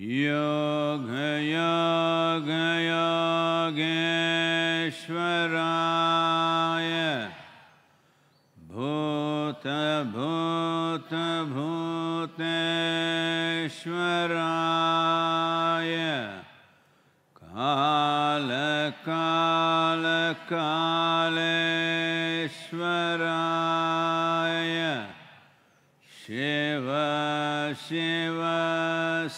योगय गया गराय भूत भूत भूत श्वराय काल कालकाल्वराय शिव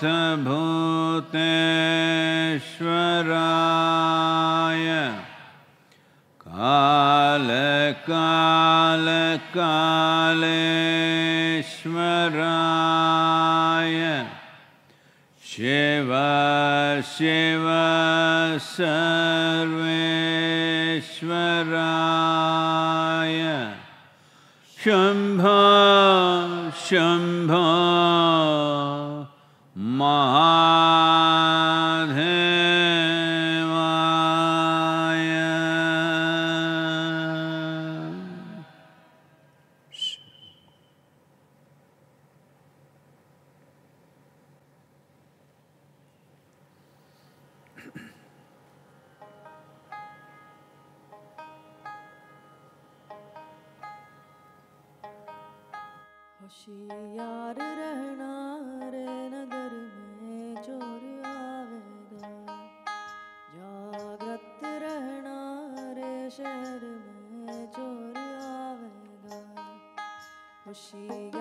भूतेश्वराय कालकालकालेश्वराय शिव शिव सर्वेश्वराय शंभ शंभ होशियार रहना रे नगर में चोर आवेगा जागृत रहना रे शहर में चोर आवेगा होशियार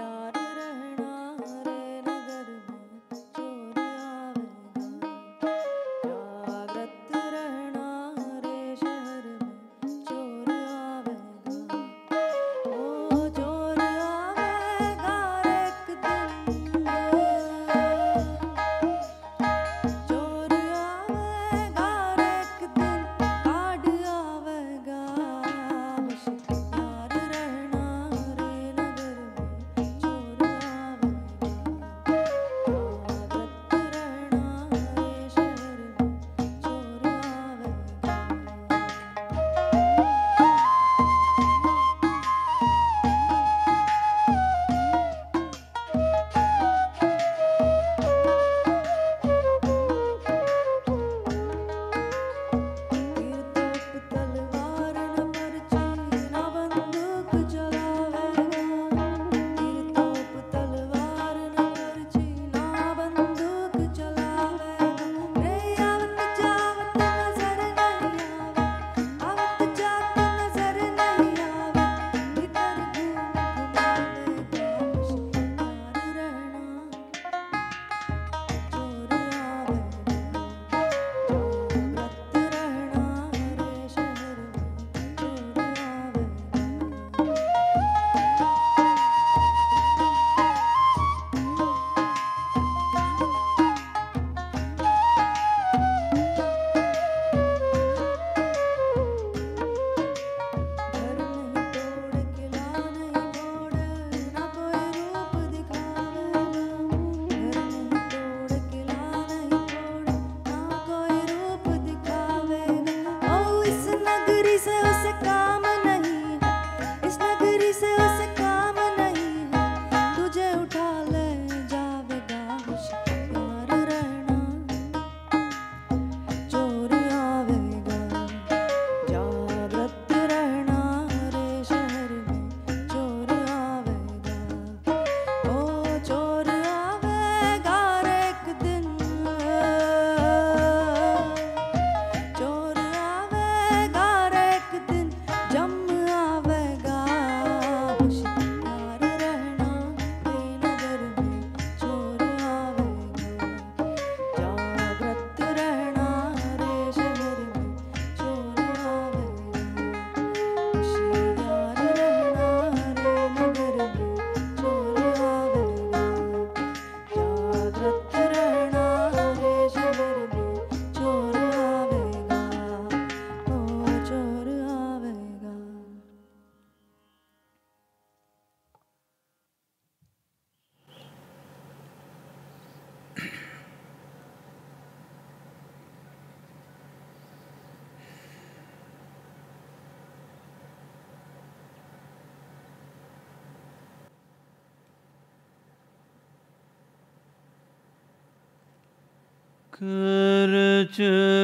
करचरणकृतं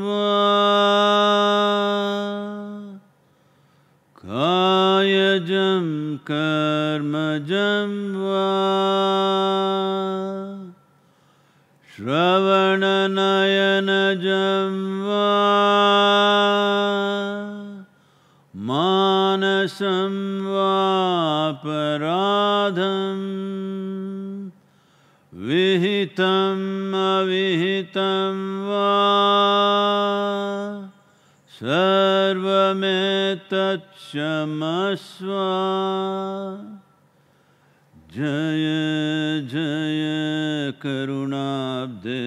वा कायजं कर्मजं वा श्रवणनयनजं वा मानसं वा परा विहितं जय जय करुणाब्दे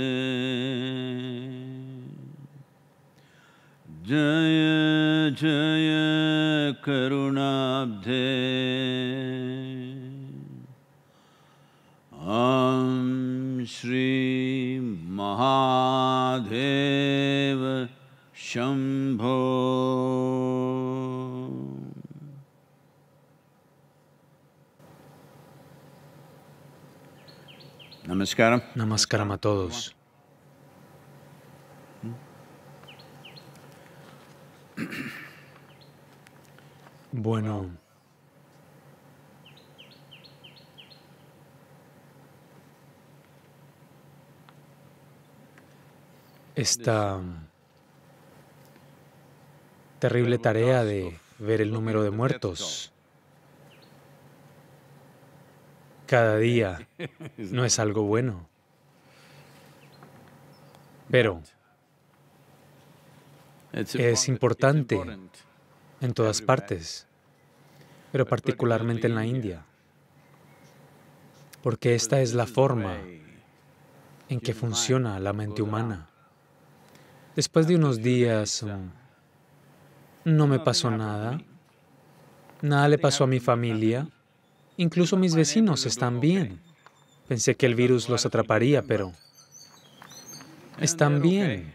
जय जय करुणाब्धे आं श्री महादेव Shambho Namaskaram. Namaskaram a todos. Bueno. esta mm, terrible tarea de ver el número de muertos cada día no es algo bueno. Pero es importante en todas partes, pero particularmente en la India, porque esta es la forma en que funciona la mente humana. Después de unos días um, no me pasó nada, nada le pasó a mi familia, incluso mis vecinos están bien. Pensé que el virus los atraparía, pero están bien.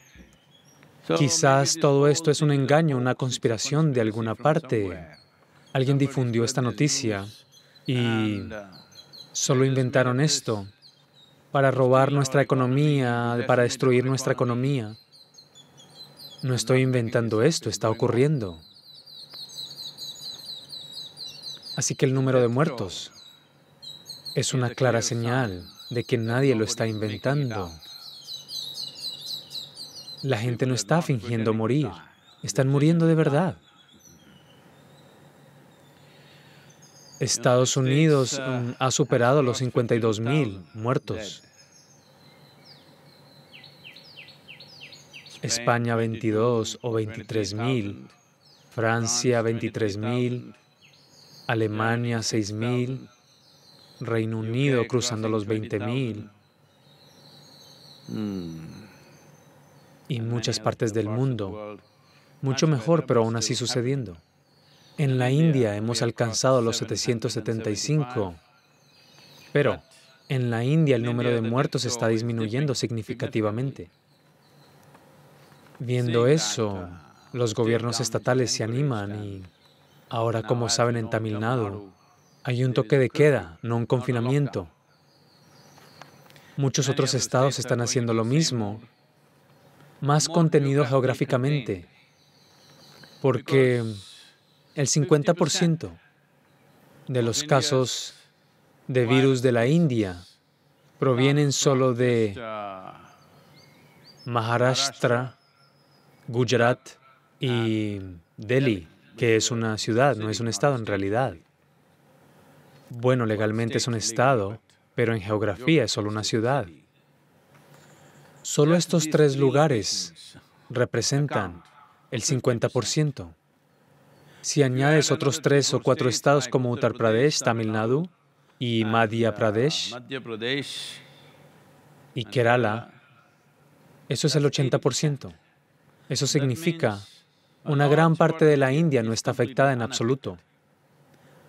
Quizás todo esto es un engaño, una conspiración de alguna parte. Alguien difundió esta noticia y solo inventaron esto para robar nuestra economía, para destruir nuestra economía. No estoy inventando esto, está ocurriendo. Así que el número de muertos es una clara señal de que nadie lo está inventando. La gente no está fingiendo morir, están muriendo de verdad. Estados Unidos mm, ha superado los 52.000 muertos. España 22 o 23 mil, Francia 23 mil, Alemania 6 mil, Reino Unido cruzando los 20 mil y muchas partes del mundo. Mucho mejor, pero aún así sucediendo. En la India hemos alcanzado los 775, pero en la India el número de muertos está disminuyendo significativamente. Viendo eso, los gobiernos estatales se animan y ahora, como saben, en Tamil Nadu hay un toque de queda, no un confinamiento. Muchos otros estados están haciendo lo mismo, más contenido geográficamente, porque el 50% de los casos de virus de la India provienen solo de uh, Maharashtra, Gujarat y ah. Delhi, que es una ciudad, no es un estado en realidad. Bueno, legalmente es un estado, pero en geografía es solo una ciudad. Solo estos tres lugares representan el 50%. Si añades otros tres o cuatro estados como Uttar Pradesh, Tamil Nadu y Madhya Pradesh y Kerala, eso es el 80%. Eso significa una gran parte de la India no está afectada en absoluto.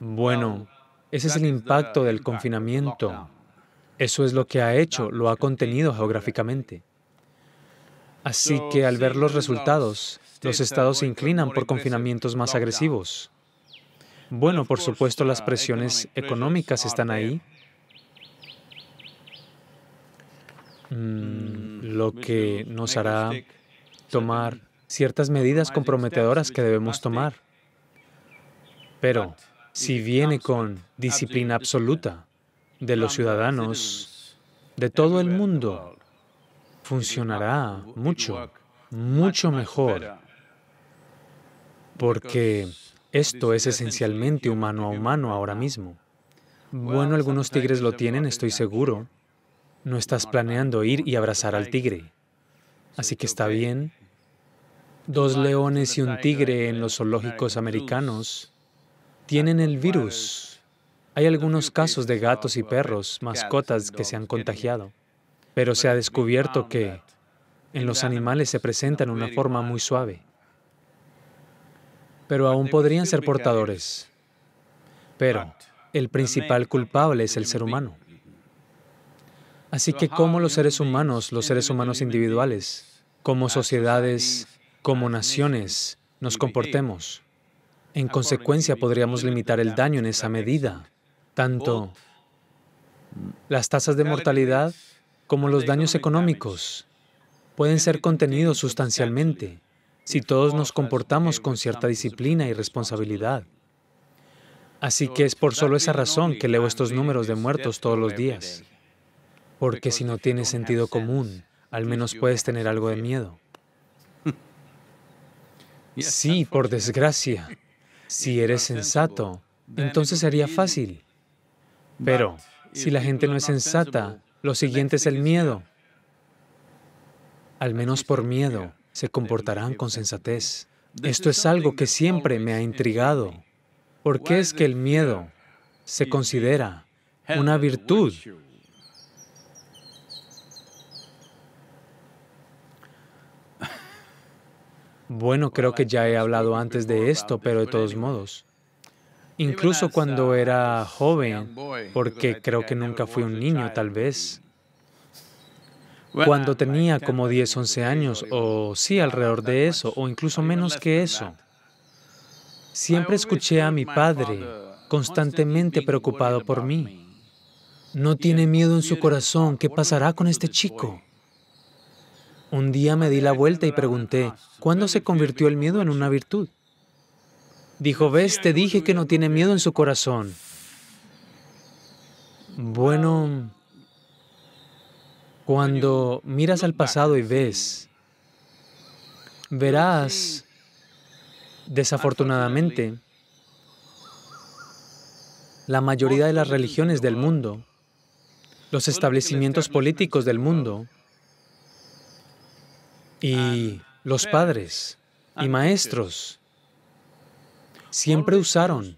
Bueno, ese es el impacto del confinamiento. Eso es lo que ha hecho, lo ha contenido geográficamente. Así que al ver los resultados, los estados se inclinan por confinamientos más agresivos. Bueno, por supuesto, las uh, presiones económicas están ahí. Mm, lo mm, que nos hará tomar ciertas medidas comprometedoras que debemos tomar. Pero si viene con disciplina absoluta de los ciudadanos de todo el mundo, funcionará mucho, mucho mejor, porque esto es esencialmente humano a humano ahora mismo. Bueno, algunos tigres lo tienen, estoy seguro. No estás planeando ir y abrazar al tigre. Así que está bien Dos leones y un tigre en los zoológicos americanos tienen el virus. Hay algunos casos de gatos y perros, mascotas que se han contagiado, pero se ha descubierto que en los animales se presentan en una forma muy suave, pero aún podrían ser portadores. Pero el principal culpable es el ser humano. Así que como los seres humanos, los seres humanos individuales, como sociedades, como naciones nos comportemos. En consecuencia, podríamos limitar el daño en esa medida, tanto las tasas de mortalidad como los daños económicos pueden ser contenidos sustancialmente si todos nos comportamos con cierta disciplina y responsabilidad. Así que es por solo esa razón que leo estos números de muertos todos los días, porque si no tienes sentido común, al menos puedes tener algo de miedo. Sí, por desgracia. Si eres sensato, entonces sería fácil. Pero si la gente no es sensata, lo siguiente es el miedo. Al menos por miedo, se comportarán con sensatez. Esto es algo que siempre me ha intrigado. ¿Por qué es que el miedo se considera una virtud Bueno, creo que ya he hablado antes de esto, pero de todos modos, incluso cuando era joven, porque creo que nunca fui un niño, tal vez, cuando tenía como 10, 11 años, o sí, ah, alrededor de eso, o incluso menos que eso, siempre escuché a mi padre constantemente preocupado por mí. No tiene miedo en su corazón, ¿qué pasará con este chico? Un día me di la vuelta y pregunté, ¿cuándo se convirtió el miedo en una virtud? Dijo, ves, te dije que no tiene miedo en su corazón. Bueno, cuando miras al pasado y ves, verás, desafortunadamente, la mayoría de las religiones del mundo, los establecimientos políticos del mundo, y los padres y maestros siempre usaron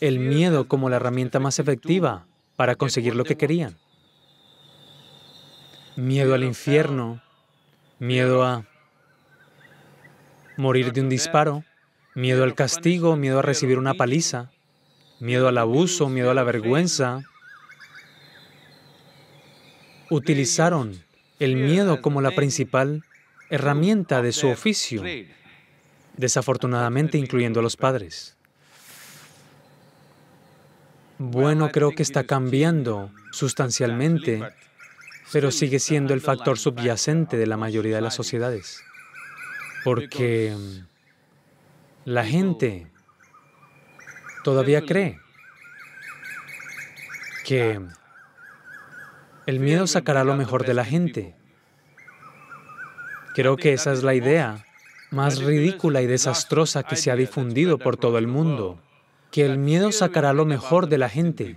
el miedo como la herramienta más efectiva para conseguir lo que querían. Miedo al infierno, miedo a morir de un disparo, miedo al castigo, miedo a recibir una paliza, miedo al abuso, miedo a la vergüenza. Utilizaron el miedo como la principal herramienta de su oficio, desafortunadamente incluyendo a los padres. Bueno, creo que está cambiando sustancialmente, pero sigue siendo el factor subyacente de la mayoría de las sociedades, porque la gente todavía cree que el miedo sacará lo mejor de la gente. Creo que esa es la idea más ridícula y desastrosa que se ha difundido por todo el mundo, que el miedo sacará lo mejor de la gente.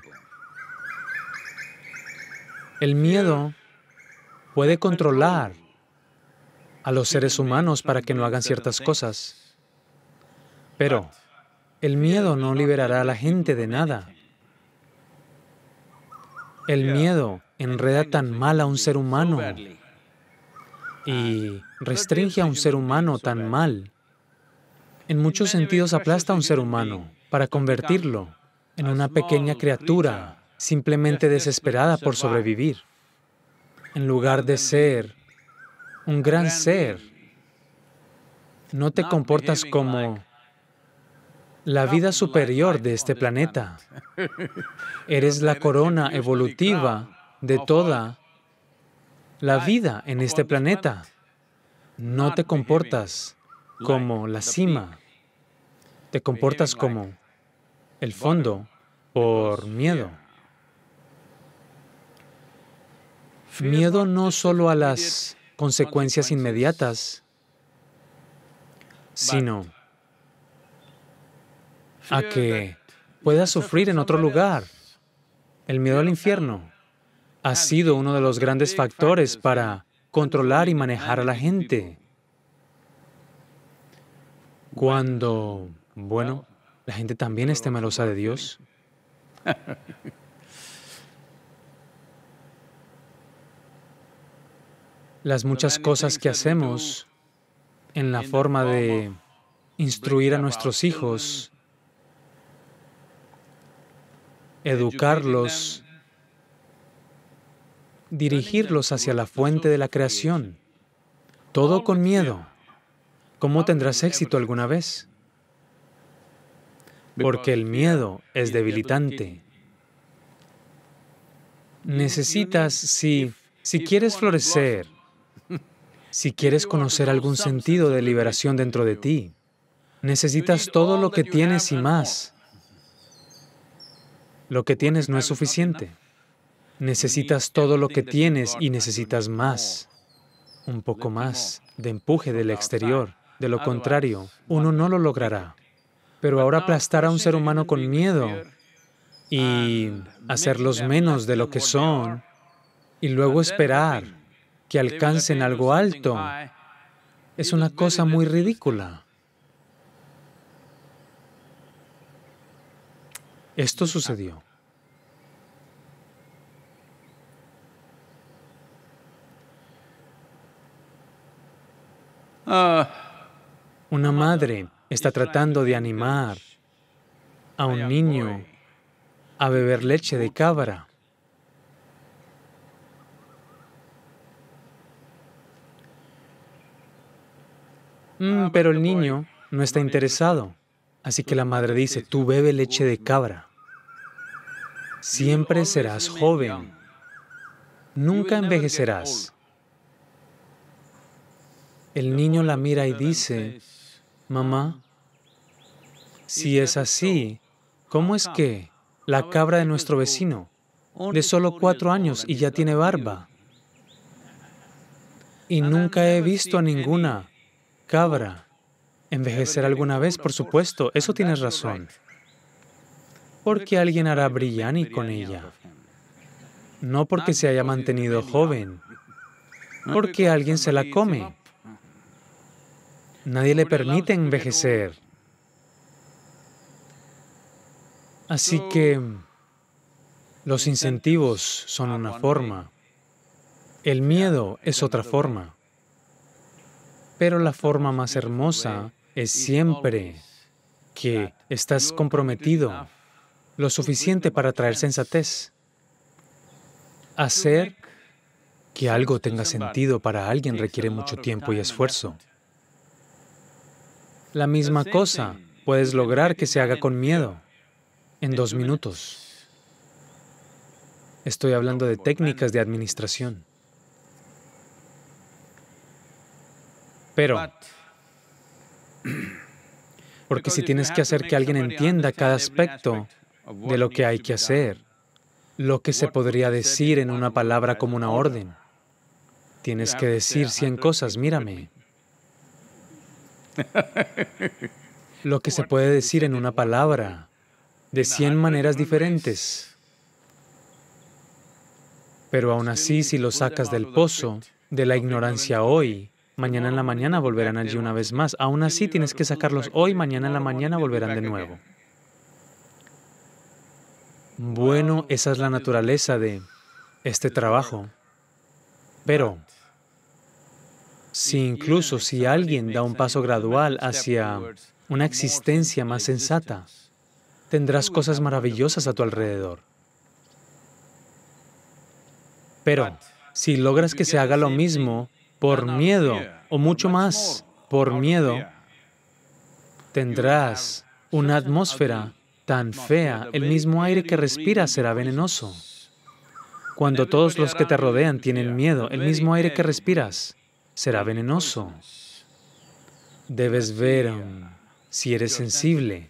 El miedo puede controlar a los seres humanos para que no hagan ciertas cosas, pero el miedo no liberará a la gente de nada. El miedo enreda tan mal a un ser humano y restringe a un ser humano tan mal. En muchos sentidos aplasta a un ser humano para convertirlo en una pequeña criatura simplemente desesperada por sobrevivir, en lugar de ser un gran ser. No te comportas como la vida superior de este planeta. Eres la corona evolutiva de toda la vida en este planeta. No te comportas como la cima, te comportas como el fondo por miedo. Miedo no solo a las consecuencias inmediatas, sino a que puedas sufrir en otro lugar, el miedo al infierno, ha sido uno de los grandes factores para controlar y manejar a la gente. Cuando, bueno, la gente también es temerosa de Dios. Las muchas cosas que hacemos en la forma de instruir a nuestros hijos, educarlos, dirigirlos hacia la fuente de la creación. Todo con miedo. ¿Cómo tendrás éxito alguna vez? Porque el miedo es debilitante. Necesitas, si, si quieres florecer, si quieres conocer algún sentido de liberación dentro de ti, necesitas todo lo que tienes y más. Lo que tienes no es suficiente. Necesitas todo lo que tienes y necesitas más, un poco más de empuje del exterior. De lo contrario, uno no lo logrará. Pero ahora aplastar a un ser humano con miedo y hacerlos menos de lo que son y luego esperar que alcancen algo alto es una cosa muy ridícula. Esto sucedió. Ah, una madre está tratando de animar a un niño a beber leche de cabra. Mm, pero el niño no está interesado. Así que la madre dice, tú bebe leche de cabra. Siempre serás joven. Nunca envejecerás. El niño la mira y dice, mamá, si es así, ¿cómo es que la cabra de nuestro vecino, de solo cuatro años y ya tiene barba? Y nunca he visto a ninguna cabra envejecer alguna vez, por supuesto, eso tienes razón. Porque alguien hará brillani con ella. No porque se haya mantenido joven, porque alguien se la come. Nadie le permite envejecer. Así que los incentivos son una forma, el miedo es otra forma, pero la forma más hermosa es siempre que estás comprometido lo suficiente para traer sensatez, hacer que algo tenga sentido para alguien requiere mucho tiempo y esfuerzo. La misma cosa puedes lograr que se haga con miedo en dos minutos. Estoy hablando de técnicas de administración. Pero, porque si tienes que hacer que alguien entienda cada aspecto de lo que hay que hacer, lo que se podría decir en una palabra como una orden, tienes que decir cien cosas, mírame, Lo que se puede decir en una palabra, de cien maneras diferentes. Pero aún así, si los sacas del pozo, de la ignorancia hoy, mañana en la mañana volverán allí una vez más. Aún así, tienes que sacarlos hoy, mañana en la mañana volverán de nuevo. Bueno, esa es la naturaleza de este trabajo. Pero si incluso si alguien da un paso gradual hacia una existencia más sensata, tendrás cosas maravillosas a tu alrededor. Pero si logras que se haga lo mismo por miedo, o mucho más por miedo, tendrás una atmósfera tan fea, el mismo aire que respiras será venenoso. Cuando todos los que te rodean tienen miedo, el mismo aire que respiras será venenoso. Debes ver um, si eres sensible.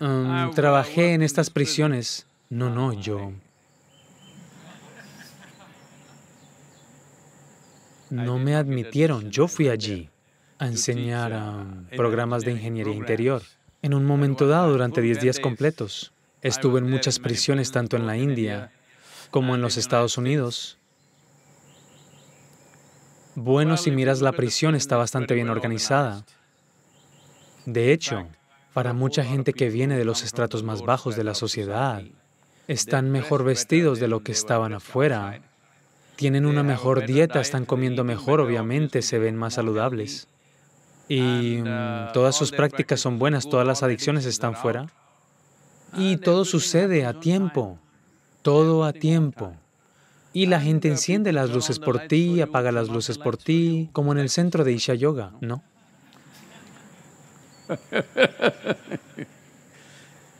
Um, trabajé en estas prisiones. No, no, yo... No me admitieron, yo fui allí a enseñar um, programas de ingeniería interior. En un momento dado, durante 10 días completos, estuve en muchas prisiones, tanto en la India como en los Estados Unidos. Bueno, si miras la prisión está bastante bien organizada. De hecho, para mucha gente que viene de los estratos más bajos de la sociedad, están mejor vestidos de lo que estaban afuera, tienen una mejor dieta, están comiendo mejor, obviamente, se ven más saludables. Y mm, todas sus prácticas son buenas, todas las adicciones están fuera. Y todo sucede a tiempo, todo a tiempo. Y la gente enciende las luces por ti, apaga las luces por ti, como en el centro de Isha Yoga, ¿no?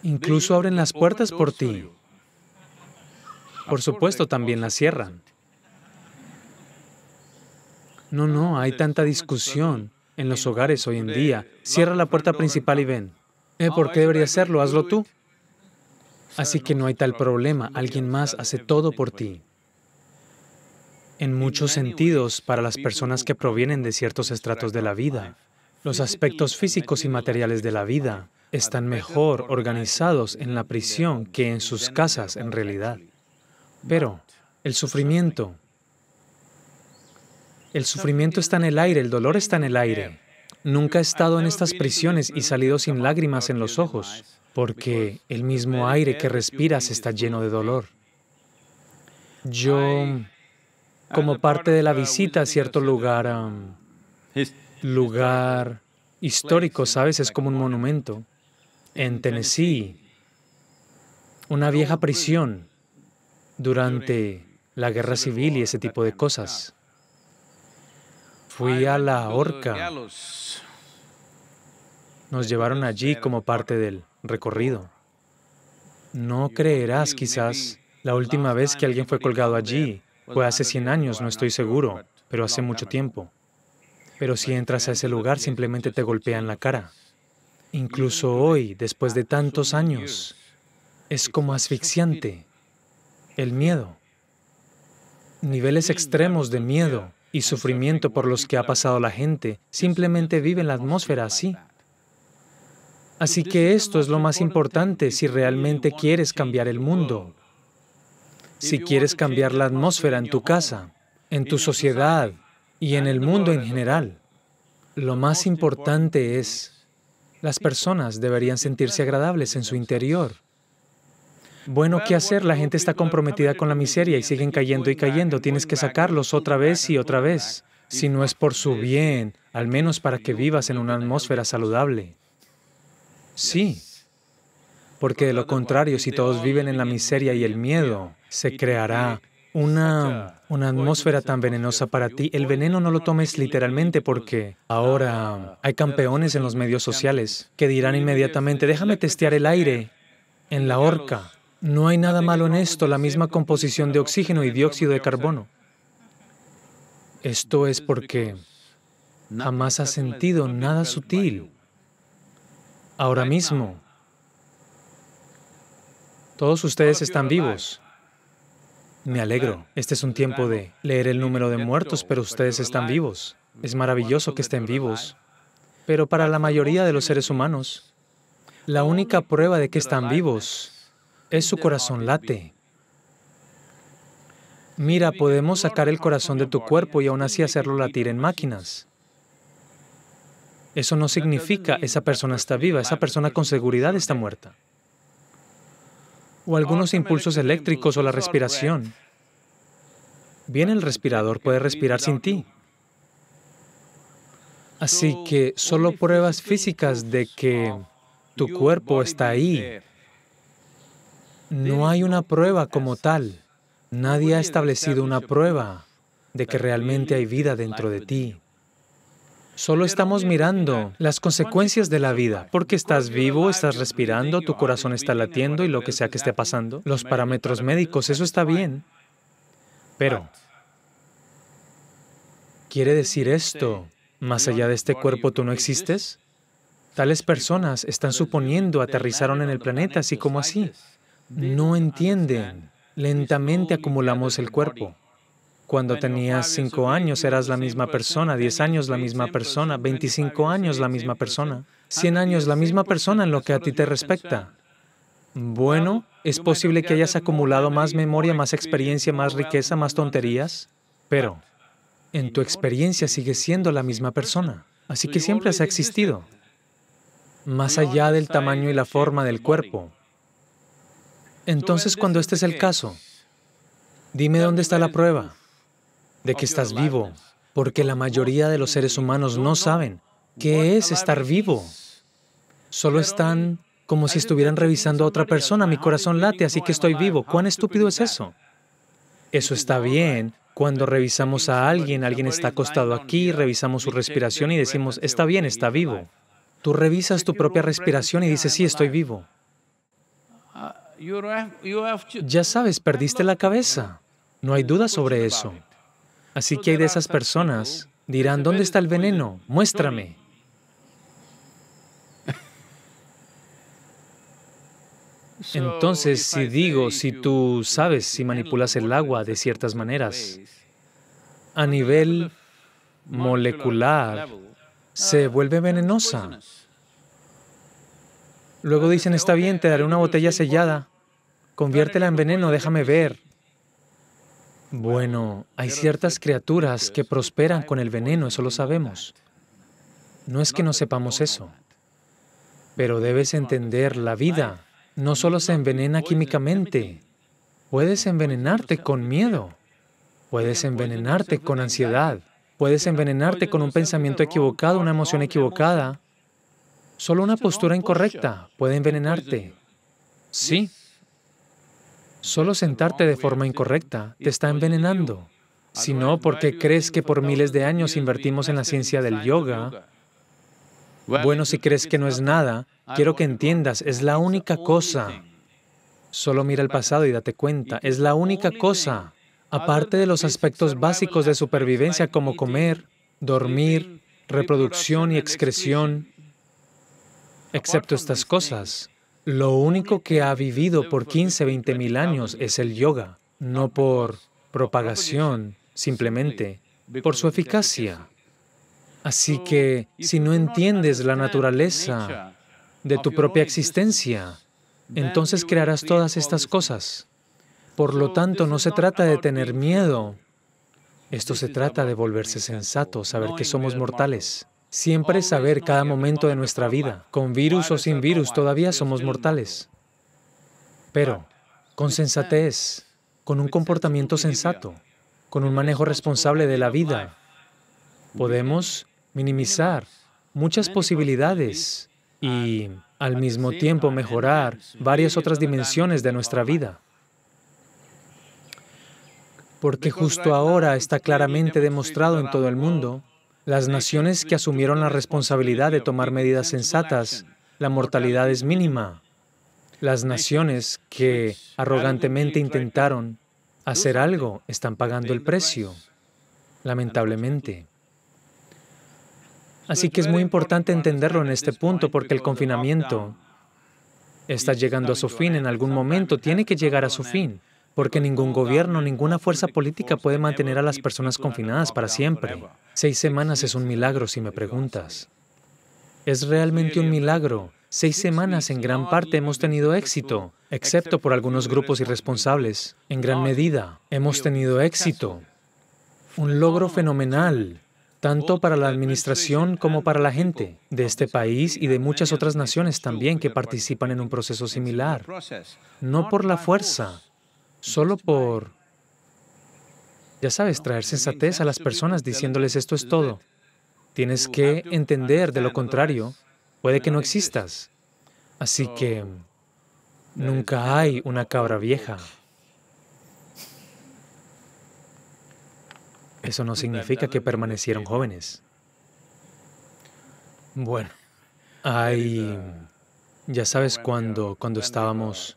Incluso abren las puertas por ti. Por supuesto, también las cierran. No, no, hay tanta discusión en los hogares hoy en día. Cierra la puerta principal y ven. Eh, ¿Por qué debería hacerlo? Hazlo tú. Así que no hay tal problema. Alguien más hace todo por ti en muchos sentidos para las personas que provienen de ciertos estratos de la vida. Los aspectos físicos y materiales de la vida están mejor organizados en la prisión que en sus casas en realidad. Pero el sufrimiento, el sufrimiento está en el aire, el dolor está en el aire. Nunca he estado en estas prisiones y salido sin lágrimas en los ojos, porque el mismo aire que respiras está lleno de dolor. Yo como parte de la visita a cierto lugar, um, lugar histórico, ¿sabes? Es como un monumento. En Tennessee, una vieja prisión durante la guerra civil y ese tipo de cosas. Fui a la horca. Nos llevaron allí como parte del recorrido. No creerás quizás la última vez que alguien fue colgado allí fue hace 100 años, no estoy seguro, pero hace mucho tiempo. Pero si entras a ese lugar, simplemente te golpean la cara. Incluso hoy, después de tantos años, es como asfixiante el miedo. Niveles extremos de miedo y sufrimiento por los que ha pasado la gente simplemente viven la atmósfera así. Así que esto es lo más importante si realmente quieres cambiar el mundo. Si quieres cambiar la atmósfera en tu casa, en tu sociedad y en el mundo en general, lo más importante es, las personas deberían sentirse agradables en su interior. Bueno, ¿qué hacer? La gente está comprometida con la miseria y siguen cayendo y cayendo. Tienes que sacarlos otra vez y otra vez. Si no es por su bien, al menos para que vivas en una atmósfera saludable. Sí, porque de lo contrario, si todos viven en la miseria y el miedo, se creará una, atmósfera tan venenosa para ti. El veneno no lo tomes literalmente porque ahora hay campeones en los medios sociales que dirán inmediatamente, este, déjame este testear el aire en la horca. No hay nada malo en esto, la misma composición de oxígeno y dióxido de carbono. Esto es porque jamás has sentido nada sutil. Ahora mismo, todos ustedes están vivos. Me alegro. Este es un tiempo de leer el número de muertos, pero ustedes están vivos. Es maravilloso que estén vivos. Pero para la mayoría de los seres humanos, la única prueba de que están vivos es su corazón late. Mira, podemos sacar el corazón de tu cuerpo y aún así hacerlo latir en máquinas. Eso no significa esa persona está viva, esa persona con seguridad está muerta o algunos impulsos eléctricos o la respiración. Bien, el respirador puede respirar sin ti. Así que solo pruebas físicas de que tu cuerpo está ahí. No hay una prueba como tal. Nadie ha establecido una prueba de que realmente hay vida dentro de ti. Solo estamos mirando las consecuencias de la vida, porque estás vivo, estás respirando, tu corazón está latiendo y lo que sea que esté pasando, los parámetros médicos, eso está bien. Pero, ¿quiere decir esto? ¿Más allá de este cuerpo tú no existes? Tales personas están suponiendo aterrizaron en el planeta así como así. No entienden. Lentamente acumulamos el cuerpo. Cuando tenías cinco años eras la misma persona, Diez años la misma persona, 25 años la misma persona, Cien años la misma persona en lo que a ti te respecta. Bueno, es posible que hayas acumulado más memoria, más experiencia, más riqueza, más tonterías, pero en tu experiencia sigues siendo la misma persona, así que siempre has existido, más allá del tamaño y la forma del cuerpo. Entonces, cuando este es el caso, dime dónde está la prueba de que estás vivo, porque la mayoría de los seres humanos no saben qué es estar vivo. Solo están como si estuvieran revisando a otra persona. Mi corazón late, así que estoy vivo. ¿Cuán estúpido es eso? Eso está bien cuando revisamos a alguien, alguien está acostado aquí, revisamos su respiración y decimos, está bien, está vivo. Tú revisas tu propia respiración y dices, sí, estoy vivo. Ya sabes, perdiste la cabeza. No hay duda sobre eso. Así que hay de esas personas. Dirán, ¿dónde está el veneno? Muéstrame. Entonces, si digo, si tú sabes, si manipulas el agua de ciertas maneras, a nivel molecular, se vuelve uh, venenosa. Luego dicen, está bien, te daré una botella sellada, conviértela en veneno, déjame ver. Bueno, hay ciertas criaturas que prosperan con el veneno, eso lo sabemos. No es que no sepamos eso, pero debes entender la vida. No solo se envenena químicamente, puedes envenenarte con miedo, puedes envenenarte con ansiedad, puedes envenenarte con un pensamiento equivocado, una emoción equivocada. Solo una postura incorrecta puede envenenarte. Sí, Solo sentarte de forma incorrecta te está envenenando, sino porque crees que por miles de años invertimos en la ciencia del yoga. Bueno, si crees que no es nada, quiero que entiendas, es la única cosa. Solo mira el pasado y date cuenta, es la única cosa, aparte de los aspectos básicos de supervivencia como comer, dormir, reproducción y excreción, excepto estas cosas. Lo único que ha vivido por 15, 20 mil años es el yoga, no por propagación, simplemente por su eficacia. Así que si no entiendes la naturaleza de tu propia existencia, entonces crearás todas estas cosas. Por lo tanto, no se trata de tener miedo. Esto se trata de volverse sensato, saber que somos mortales. Siempre saber cada momento de nuestra vida, con virus o sin virus, todavía somos mortales. Pero, con sensatez, con un comportamiento sensato, con un manejo responsable de la vida, podemos minimizar muchas posibilidades y al mismo tiempo mejorar varias otras dimensiones de nuestra vida. Porque justo ahora está claramente demostrado en todo el mundo las naciones que asumieron la responsabilidad de tomar medidas sensatas, la mortalidad es mínima. Las naciones que arrogantemente intentaron hacer algo están pagando el precio, lamentablemente. Así que es muy importante entenderlo en este punto porque el confinamiento está llegando a su fin en algún momento, tiene que llegar a su fin porque ningún gobierno, ninguna fuerza política puede mantener a las personas confinadas para siempre. Seis semanas es un milagro, si me preguntas. Es realmente un milagro. Seis semanas en gran parte hemos tenido éxito, excepto por algunos grupos irresponsables. En gran medida, hemos tenido éxito. Un logro fenomenal, tanto para la administración como para la gente de este país y de muchas otras naciones también que participan en un proceso similar. No por la fuerza, solo por, ya sabes, traer sensatez a las personas diciéndoles esto es todo. Tienes que entender, de lo contrario, puede que no existas. Así que nunca hay una cabra vieja. Eso no significa que permanecieron jóvenes. Bueno, hay... Ya sabes cuando, cuando estábamos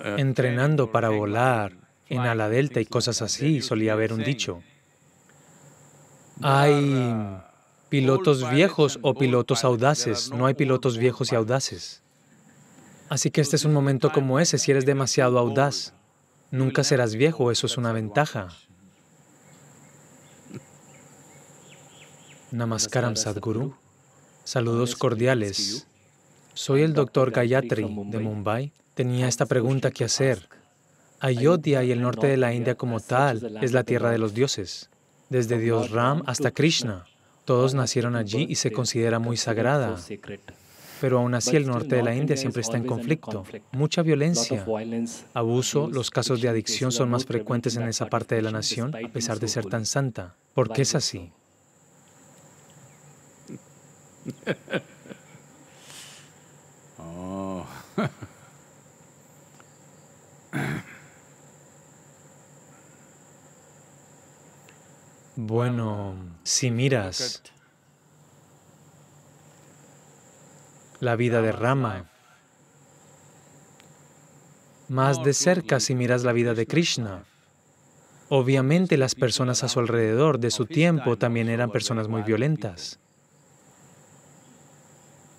eh, entrenando para volar en ala delta y cosas así, solía haber un dicho. Hay pilotos viejos o pilotos audaces, no hay pilotos viejos y audaces. Así que este es un momento como ese, si eres demasiado audaz, nunca serás viejo, eso es una ventaja. Namaskaram Sadhguru. Saludos cordiales. Soy el doctor Gayatri de Mumbai tenía esta pregunta que hacer. Ayodhya y el norte de la India como tal es la tierra de los dioses. Desde Dios Ram hasta Krishna, todos nacieron allí y se considera muy sagrada. Pero aún así el norte de la India siempre está en conflicto, mucha violencia, abuso, los casos de adicción son más frecuentes en esa parte de la nación, a pesar de ser tan santa. ¿Por qué es así? Oh. Bueno, si miras la vida de Rama, más de cerca si miras la vida de Krishna, obviamente las personas a su alrededor de su tiempo también eran personas muy violentas,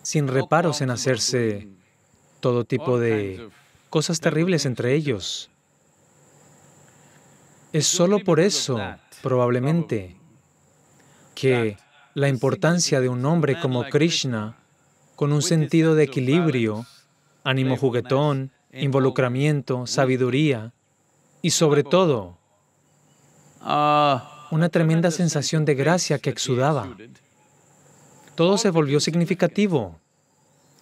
sin reparos en hacerse todo tipo de cosas terribles entre ellos. Es solo por eso, probablemente, que la importancia de un hombre como Krishna, con un sentido de equilibrio, ánimo juguetón, involucramiento, sabiduría y sobre todo, ah, una tremenda sensación de gracia que exudaba. Todo se volvió significativo.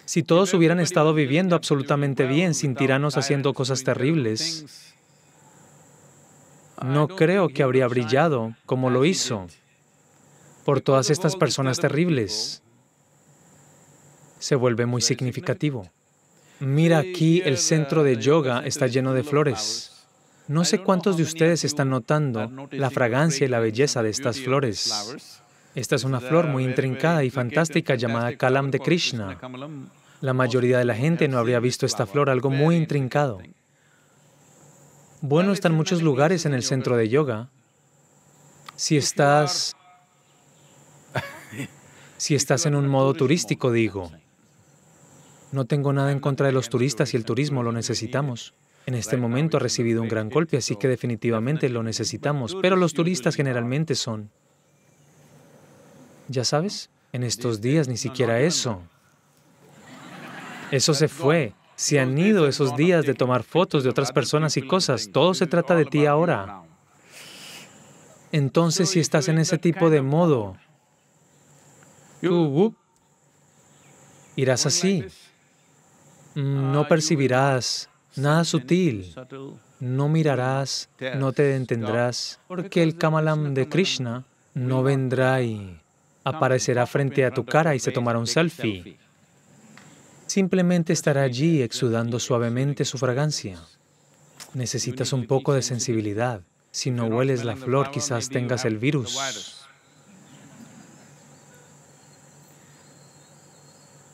Si todos hubieran estado viviendo absolutamente bien, sin tiranos haciendo cosas terribles, Ah, no creo que habría brillado como lo hizo por todas estas personas terribles. Se vuelve muy significativo. Mira aquí, el centro de yoga está lleno de flores. No sé cuántos de ustedes están notando la fragancia y la belleza de estas flores. Esta es pues una flor muy intrincada y este fantástica llamada Kalam de Krishna. La mayoría de la gente no habría visto esta flor, algo muy intrincado. Bueno, están muchos lugares en el centro de yoga. Si estás... Si estás en un modo turístico, digo. No tengo nada en contra de los turistas y el turismo lo necesitamos. En este momento ha recibido un gran golpe, así que definitivamente lo necesitamos, pero los turistas generalmente son... Ya sabes, en estos días ni siquiera eso. Eso se fue. Si han ido esos días de tomar fotos de otras personas y cosas. Todo se trata de ti ahora. Entonces, si estás en ese tipo de modo, uh, irás así. Mm, no ah, percibirás nada sutil. No mirarás, no te entendrás, porque el Kamalam de Krishna no vendrá y aparecerá frente a tu cara y se tomará un selfie. Simplemente estará allí exudando suavemente su fragancia. Necesitas un poco de sensibilidad. Si no hueles la flor, quizás tengas el virus.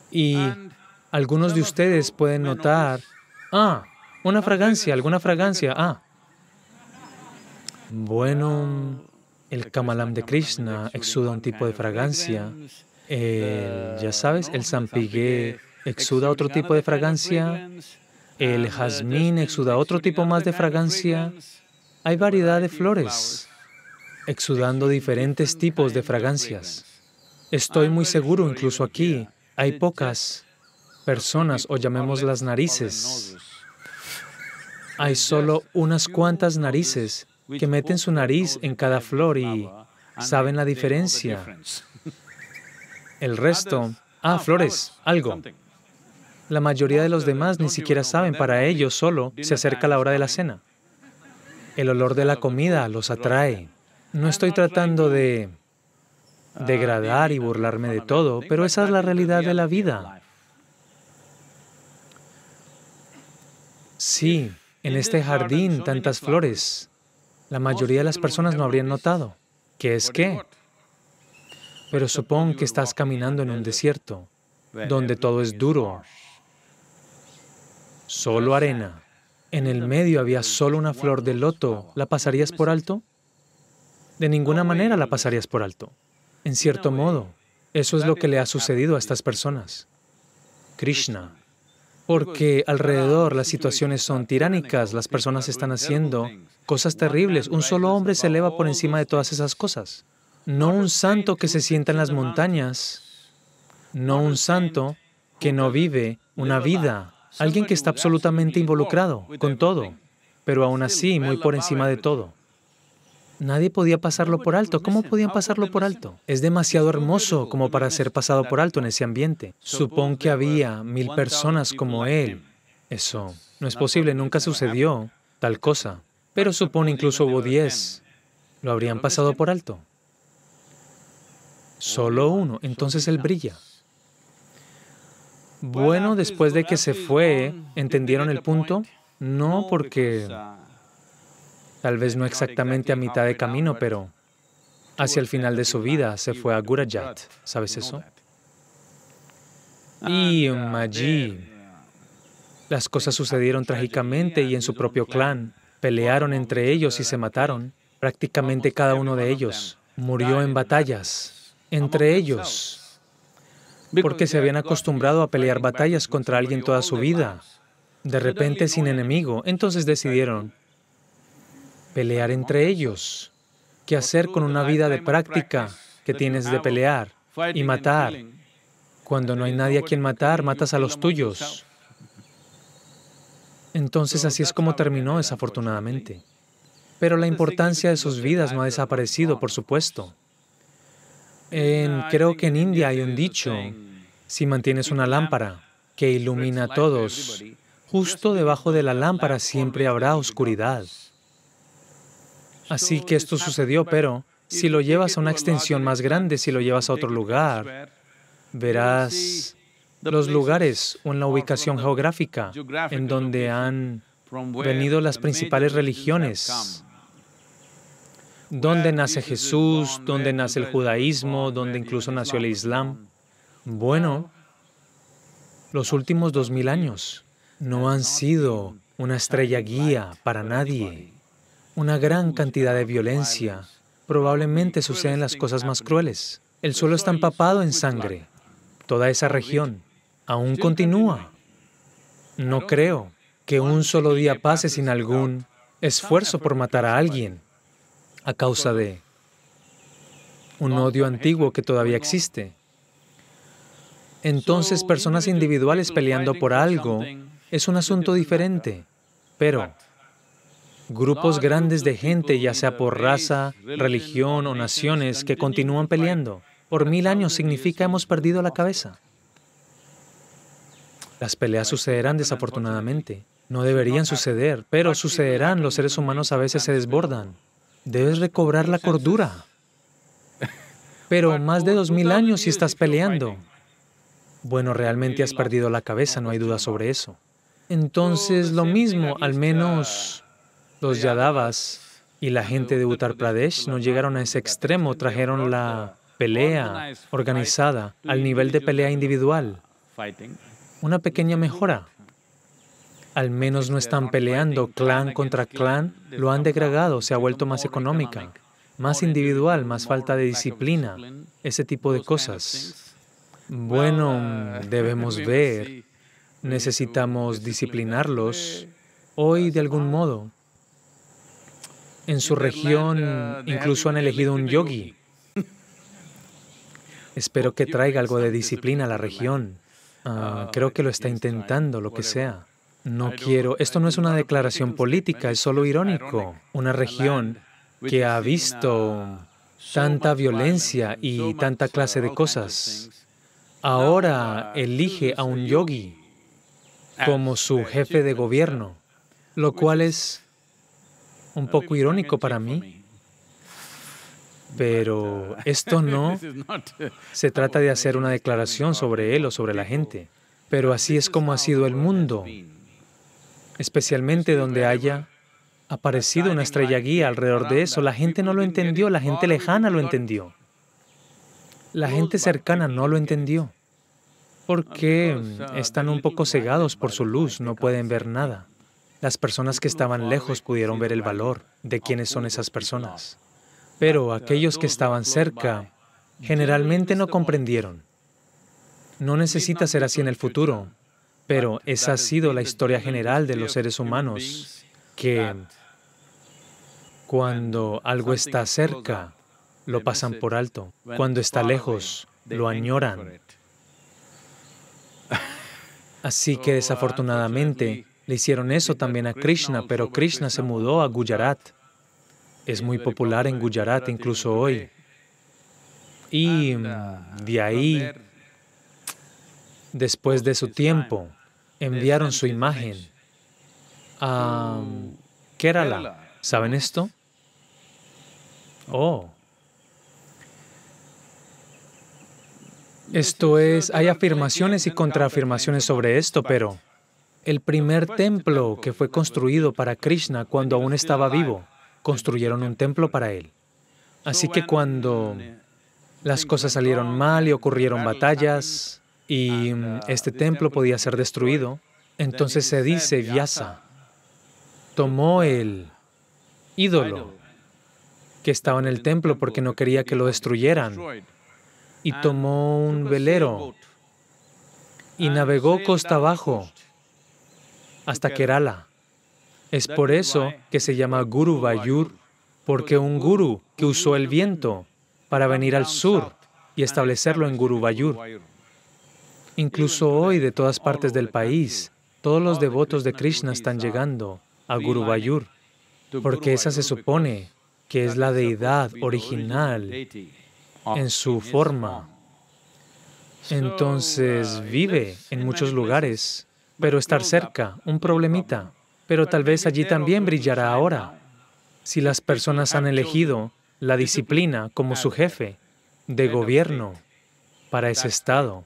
Y algunos de ustedes pueden notar, ah, una fragancia, alguna fragancia, ah. Bueno, el este Kamalam de Krishna exuda un tipo de fragancia. ya sabes, el Sampigué exuda otro tipo de fragancia, el jazmín exuda otro tipo más de fragancia. Hay variedad de flores exudando diferentes tipos de fragancias. Estoy muy seguro, incluso aquí, hay pocas personas, o llamemos las narices. Hay solo unas cuantas narices que meten su nariz en cada flor y saben la diferencia. El resto, ah, flores, algo, la mayoría de los demás ni siquiera saben, para ellos solo se acerca la hora de la cena. El olor de la comida los atrae. No estoy tratando de degradar y burlarme de todo, pero esa es la realidad de la vida. Sí, en este jardín tantas flores. La mayoría de las personas no habrían notado. ¿Qué es qué? Pero supón que estás caminando en un desierto, donde todo es duro, solo arena. En el medio había solo una flor de loto. ¿La pasarías por alto? De ninguna manera la pasarías por alto. En cierto modo, eso es lo que le ha sucedido a estas personas. Krishna. Porque alrededor las situaciones son tiránicas, las personas están haciendo cosas terribles. Un solo hombre se eleva por encima de todas esas cosas. No un santo que se sienta en las montañas, no un santo que no vive una vida alguien que está absolutamente involucrado con todo, pero aún así muy por encima de todo. Nadie podía pasarlo por alto. ¿Cómo podían pasarlo por alto? Es demasiado hermoso como para ser pasado por alto en ese ambiente. Supón que había mil personas como él. Eso no es posible, nunca sucedió tal cosa. Pero supón incluso hubo diez. Lo habrían pasado por alto. Solo uno, entonces él brilla. Bueno, después de que se fue, ¿entendieron el punto? No, porque tal vez no exactamente a mitad de camino, pero hacia el final de su vida se fue a Gurajat, ¿sabes eso? Y um, allí eh, las cosas sucedieron trágicamente y en su propio clan. Pelearon entre ellos y se mataron. Prácticamente cada uno de ellos murió en batallas. Entre ellos, porque se habían acostumbrado a pelear batallas contra alguien toda su vida. De repente sin enemigo, entonces decidieron pelear entre ellos. ¿Qué hacer con una vida de práctica que tienes de pelear y matar? Cuando no hay nadie a quien matar, matas a los tuyos. Entonces así es como terminó desafortunadamente. Pero la importancia de sus vidas no ha desaparecido, por supuesto creo que en India hay un dicho, si mantienes una lámpara que ilumina a todos, justo debajo de la lámpara siempre habrá oscuridad. Así que esto sucedió, pero si lo llevas a una extensión más grande, si lo llevas a otro lugar, verás los lugares o en la ubicación geográfica en donde han venido las principales religiones dónde nace Jesús, dónde nace el judaísmo, dónde incluso nació el Islam. Bueno, los últimos dos mil años no han sido una estrella guía para nadie. Una gran cantidad de violencia. Probablemente suceden las cosas más crueles. El suelo está empapado en sangre. Toda esa región aún continúa. No creo que un solo día pase sin algún esfuerzo por matar a alguien a causa de un odio antiguo que todavía existe. Entonces, personas individuales peleando por algo es un asunto diferente, pero grupos grandes de gente, ya sea por raza, religión o naciones, que continúan peleando por mil años significa hemos perdido la cabeza. Las peleas sucederán desafortunadamente. No deberían suceder, pero sucederán. Los seres humanos a veces se desbordan. Debes recobrar la cordura. Pero más de dos mil años si estás peleando. Bueno, realmente has perdido la cabeza, no hay duda sobre eso. Entonces, lo mismo, al menos los Yadavas y la gente de Uttar Pradesh no llegaron a ese extremo, trajeron la pelea organizada al nivel de pelea individual. Una pequeña mejora. Al menos no están peleando clan contra clan, lo han degradado, se ha vuelto más económica, más individual, más falta de disciplina, ese tipo de cosas. Bueno, debemos ver, necesitamos disciplinarlos hoy de algún modo. En su región incluso han elegido un yogi. Espero que traiga algo de disciplina a la región. Ah, creo que lo está intentando, lo que sea. No quiero, esto no es una declaración política, es solo irónico. Una región que ha visto uh, tanta violencia y tanta uh, clase de cosas, ahora uh, elige a un yogi como su jefe de gobierno, lo cual es un poco irónico para mí. Pero esto no se trata de hacer una declaración sobre él o sobre la gente, pero así es como ha sido el mundo especialmente donde haya aparecido una estrella guía alrededor de eso. La gente no lo entendió, la gente lejana lo entendió. La gente cercana no lo entendió, porque están un poco cegados por su luz, no pueden ver nada. Las personas que estaban lejos pudieron ver el valor de quiénes son esas personas, pero aquellos que estaban cerca generalmente no comprendieron. No necesita ser así en el futuro, pero esa ha sido la historia general de los seres humanos, que cuando algo está cerca, lo pasan por alto. Cuando está lejos, lo añoran. Así que uh, desafortunadamente le hicieron eso también a Krishna, pero Krishna se mudó a Gujarat. Es muy popular en Gujarat incluso hoy. Y uh, de ahí, después de su tiempo, enviaron su imagen hmm. a Kerala. ¿Saben esto? Oh. Esto es, hay afirmaciones y contraafirmaciones sobre esto, pero el primer templo que fue construido para Krishna cuando aún estaba vivo, construyeron un templo para él. Así que cuando eh, las cosas salieron mal y ocurrieron batallas, y mm, uh, este templo podía ser destruido. Entonces se dice, Vyasa tomó el ídolo que estaba en el templo porque no quería que lo destruyeran y tomó un velero y navegó costa abajo hasta Kerala. Es por eso que se llama Guru Vayur, porque un guru que usó el viento para venir al sur y establecerlo en Guru Vayur. Incluso hoy de todas partes del país, todos los devotos de Krishna están llegando a Guruvayur, porque esa se supone que es la deidad original en su forma. Entonces vive en muchos lugares, pero estar cerca, un problemita. Pero tal vez allí también brillará ahora. Si las personas han elegido la disciplina como su jefe de gobierno para ese estado,